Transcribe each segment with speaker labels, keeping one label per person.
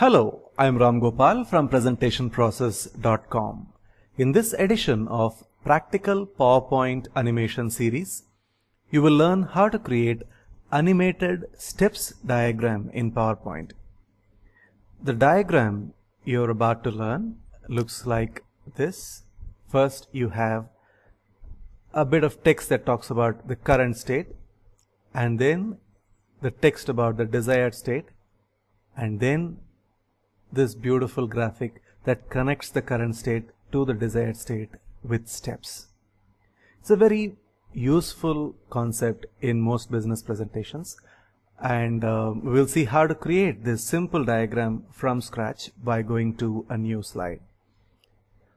Speaker 1: Hello, I'm Ram Gopal from presentationprocess.com. In this edition of Practical PowerPoint Animation Series, you will learn how to create animated steps diagram in PowerPoint. The diagram you're about to learn looks like this. First, you have a bit of text that talks about the current state and then the text about the desired state and then this beautiful graphic that connects the current state to the desired state with steps. It's a very useful concept in most business presentations and uh, we'll see how to create this simple diagram from scratch by going to a new slide.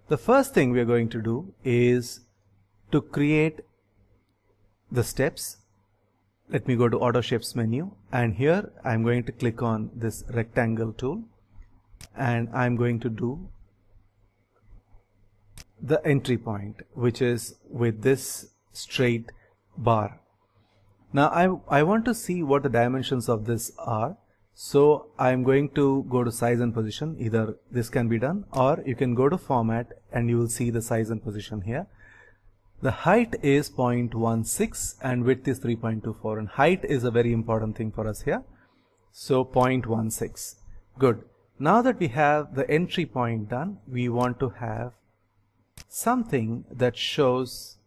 Speaker 1: The first thing we're going to do is to create the steps. Let me go to auto shapes menu and here I'm going to click on this rectangle tool and I'm going to do the entry point which is with this straight bar. Now I, I want to see what the dimensions of this are so I'm going to go to size and position either this can be done or you can go to format and you will see the size and position here. The height is 0.16 and width is 3.24 and height is a very important thing for us here. So 0.16. Good. Now that we have the entry point done, we want to have something that shows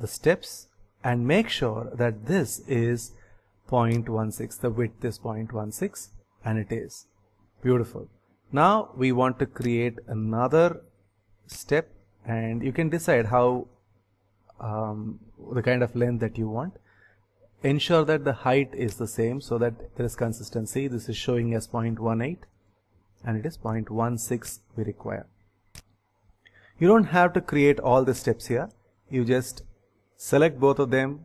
Speaker 1: the steps and make sure that this is 0.16, the width is 0.16 and it is. Beautiful. Now we want to create another step and you can decide how um, the kind of length that you want ensure that the height is the same so that there is consistency this is showing as 0.18 and it is 0.16 we require you don't have to create all the steps here you just select both of them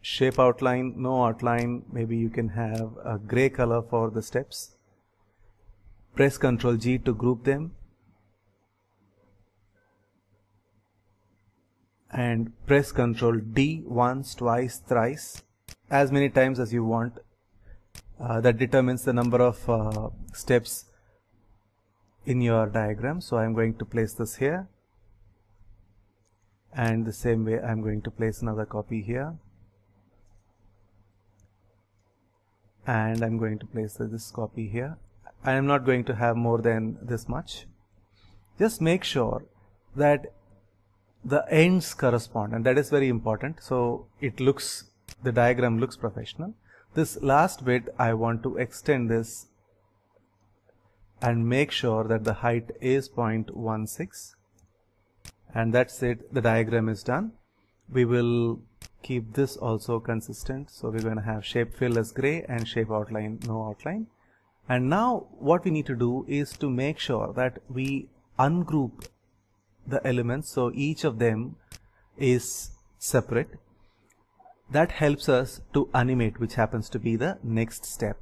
Speaker 1: shape outline no outline maybe you can have a gray color for the steps press ctrl G to group them and press ctrl D once twice thrice as many times as you want uh, that determines the number of uh, steps in your diagram so I'm going to place this here and the same way I'm going to place another copy here and I'm going to place this copy here I am not going to have more than this much just make sure that the ends correspond and that is very important so it looks the diagram looks professional this last bit I want to extend this and make sure that the height is 0.16 and that's it the diagram is done we will keep this also consistent so we're going to have shape fill as gray and shape outline no outline and now what we need to do is to make sure that we ungroup the elements so each of them is separate that helps us to animate which happens to be the next step.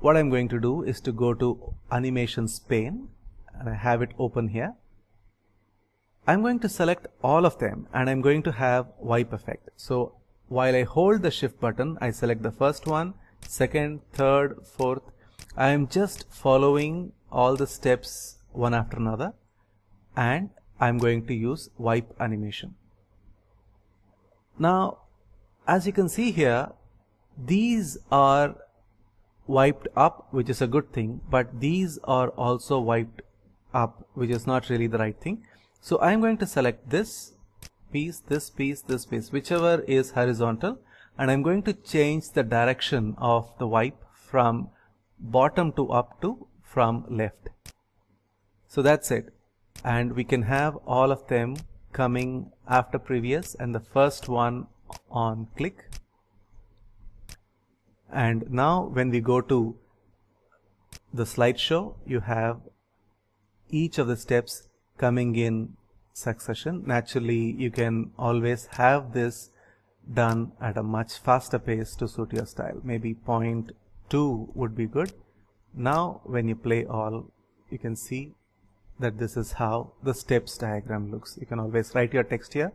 Speaker 1: What I'm going to do is to go to animations pane and I have it open here. I'm going to select all of them and I'm going to have wipe effect. So while I hold the shift button, I select the first one, second, third, fourth. I am just following all the steps one after another and I'm going to use wipe animation. Now, as you can see here, these are wiped up, which is a good thing, but these are also wiped up, which is not really the right thing. So I'm going to select this piece, this piece, this piece, whichever is horizontal, and I'm going to change the direction of the wipe from bottom to up to from left. So that's it. And we can have all of them coming after previous and the first one on click and now when we go to the slideshow you have each of the steps coming in succession naturally you can always have this done at a much faster pace to suit your style maybe 0.2 would be good now when you play all you can see that this is how the steps diagram looks. You can always write your text here,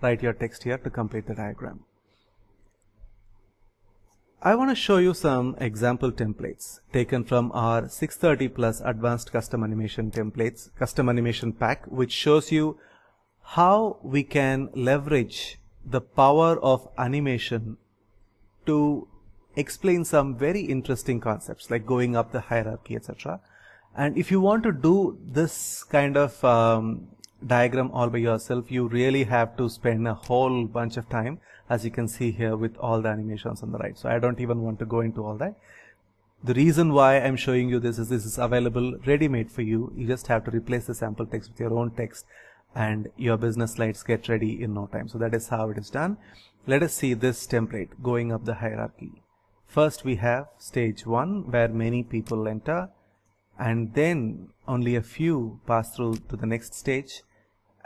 Speaker 1: write your text here to complete the diagram. I want to show you some example templates taken from our 630 plus advanced custom animation templates, custom animation pack, which shows you how we can leverage the power of animation to explain some very interesting concepts like going up the hierarchy, etc and if you want to do this kind of um, diagram all by yourself you really have to spend a whole bunch of time as you can see here with all the animations on the right so I don't even want to go into all that the reason why I'm showing you this is this is available ready-made for you you just have to replace the sample text with your own text and your business slides get ready in no time so that is how it is done let us see this template going up the hierarchy first we have stage 1 where many people enter and then only a few pass through to the next stage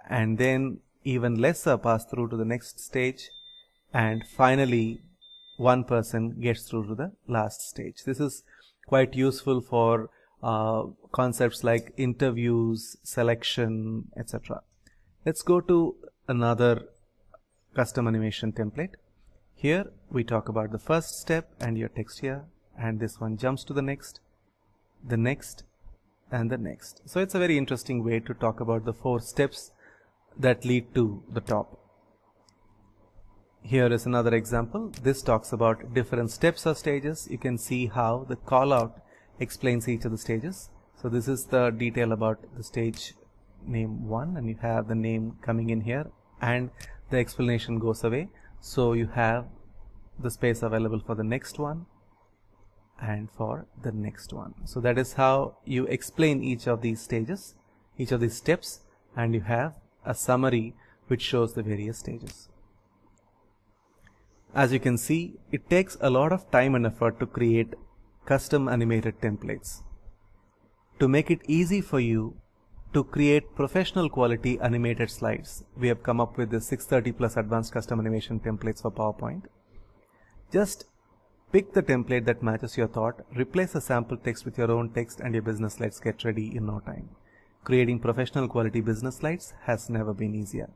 Speaker 1: and then even lesser pass through to the next stage and finally one person gets through to the last stage. This is quite useful for uh, concepts like interviews, selection, etc. Let's go to another custom animation template. Here we talk about the first step and your text here and this one jumps to the next the next and the next. So it's a very interesting way to talk about the four steps that lead to the top. Here is another example. This talks about different steps or stages. You can see how the call out explains each of the stages. So this is the detail about the stage name 1 and you have the name coming in here and the explanation goes away. So you have the space available for the next one and for the next one so that is how you explain each of these stages each of these steps and you have a summary which shows the various stages as you can see it takes a lot of time and effort to create custom animated templates to make it easy for you to create professional quality animated slides we have come up with the 630 plus advanced custom animation templates for PowerPoint just Pick the template that matches your thought, replace the sample text with your own text and your business slides get ready in no time. Creating professional quality business slides has never been easier.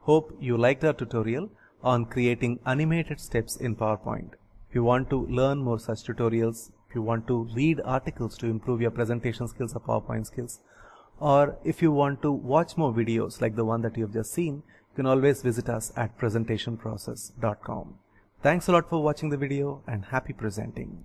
Speaker 1: Hope you liked our tutorial on creating animated steps in PowerPoint. If you want to learn more such tutorials, if you want to read articles to improve your presentation skills or PowerPoint skills, or if you want to watch more videos like the one that you have just seen, you can always visit us at presentationprocess.com. Thanks a lot for watching the video and happy presenting.